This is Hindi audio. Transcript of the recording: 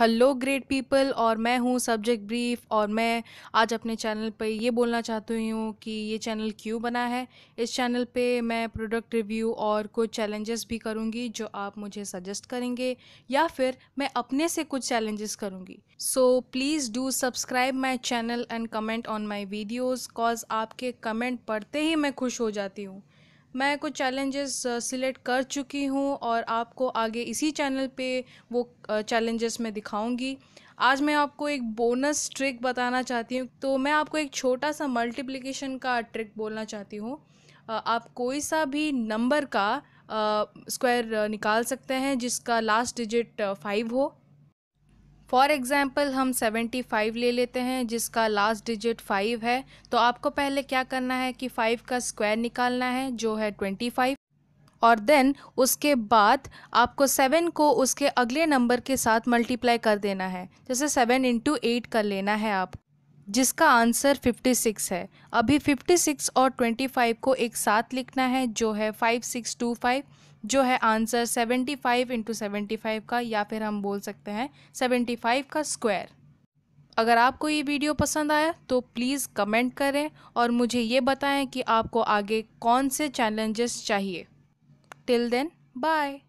हेलो ग्रेट पीपल और मैं हूँ सब्जेक्ट ब्रीफ और मैं आज अपने चैनल पे ये बोलना चाहती हूँ कि ये चैनल क्यों बना है इस चैनल पे मैं प्रोडक्ट रिव्यू और कुछ चैलेंजेस भी करूँगी जो आप मुझे सजेस्ट करेंगे या फिर मैं अपने से कुछ चैलेंजेस करूँगी so please do subscribe my channel and comment on my videos cause आपके कमेंट पढ़ते ही मैं खुश हो जाती हूँ मैं कुछ चैलेंजेस सिलेक्ट uh, कर चुकी हूँ और आपको आगे इसी चैनल पे वो चैलेंजेस uh, मैं दिखाऊंगी आज मैं आपको एक बोनस ट्रिक बताना चाहती हूँ तो मैं आपको एक छोटा सा मल्टीप्लिकेशन का ट्रिक बोलना चाहती हूँ uh, आप कोई सा भी नंबर का स्क्वायर निकाल सकते हैं जिसका लास्ट डिजिट फाइव हो फॉर एग्ज़ाम्पल हम 75 ले लेते हैं जिसका लास्ट डिजिट 5 है तो आपको पहले क्या करना है कि 5 का स्क्वायर निकालना है जो है 25 और देन उसके बाद आपको सेवन को उसके अगले नंबर के साथ मल्टीप्लाई कर देना है जैसे सेवन इंटू एट कर लेना है आप जिसका आंसर 56 है अभी 56 और 25 को एक साथ लिखना है जो है 5625 जो है आंसर 75 फाइव इंटू का या फिर हम बोल सकते हैं 75 का स्क्वायर अगर आपको ये वीडियो पसंद आया तो प्लीज़ कमेंट करें और मुझे ये बताएं कि आपको आगे कौन से चैलेंजेस चाहिए टिल देन बाय